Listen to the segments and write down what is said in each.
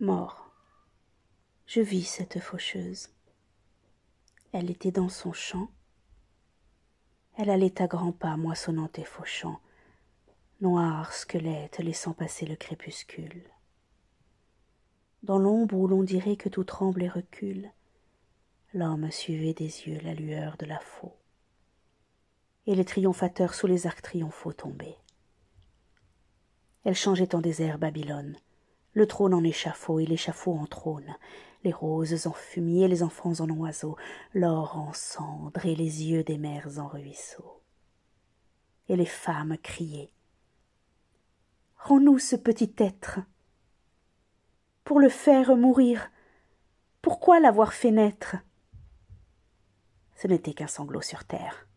Mort. Je vis cette faucheuse. Elle était dans son champ. Elle allait à grands pas, moissonnant et fauchant, noir squelette laissant passer le crépuscule. Dans l'ombre où l'on dirait que tout tremble et recule, l'homme suivait des yeux la lueur de la faux, et les triomphateurs sous les arcs triomphaux tombaient. Elle changeait en désert Babylone, le trône en échafaud et l'échafaud en trône, les roses en fumier, les enfants en oiseaux, l'or en cendre et les yeux des mères en ruisseaux. Et les femmes criaient. Rends-nous ce petit être. Pour le faire mourir, pourquoi l'avoir fait naître Ce n'était qu'un sanglot sur terre.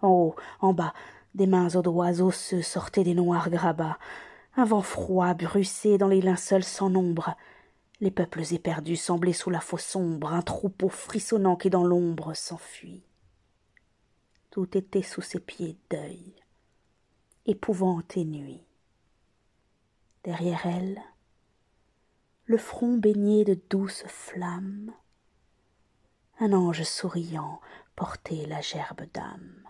En haut, en bas, des mains aux doigts osseux sortaient des noirs grabats. Un vent froid bruissait dans les linceuls sans nombre. Les peuples éperdus semblaient sous la fausse sombre, un troupeau frissonnant qui dans l'ombre s'enfuit. Tout était sous ses pieds deuil, épouvante et nuit. Derrière elle, le front baigné de douces flammes, un ange souriant portait la gerbe d'âme.